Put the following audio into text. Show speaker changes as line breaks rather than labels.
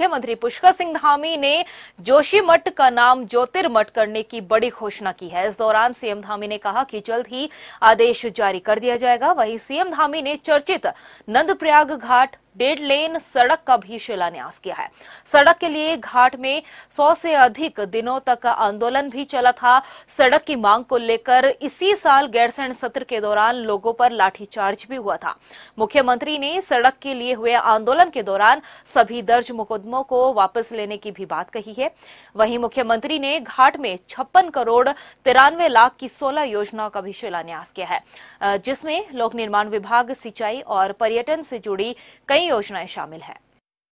मुख्यमंत्री पुष्कर सिंह धामी ने जोशी मठ का नाम ज्योतिर्मठ करने की बड़ी घोषणा की है इस दौरान सीएम धामी ने कहा कि जल्द ही आदेश जारी कर दिया जाएगा वहीं सीएम धामी ने चर्चित नंदप्रयाग घाट डेढ़ लेन सड़क का भी शिलान्यास किया है सड़क के लिए घाट में सौ से अधिक दिनों तक आंदोलन भी चला था सड़क की मांग को लेकर इसी साल गैरसैंण सत्र के दौरान लोगों पर लाठीचार्ज भी हुआ था मुख्यमंत्री ने सड़क के लिए हुए आंदोलन के दौरान सभी दर्ज मुकदमों को वापस लेने की भी बात कही है वहीं मुख्यमंत्री ने घाट में छप्पन करोड़ तिरानवे लाख की सोलह योजनाओं का भी शिलान्यास किया है जिसमें लोक निर्माण विभाग सिंचाई और पर्यटन से जुड़ी कई योजनाएं शामिल हैं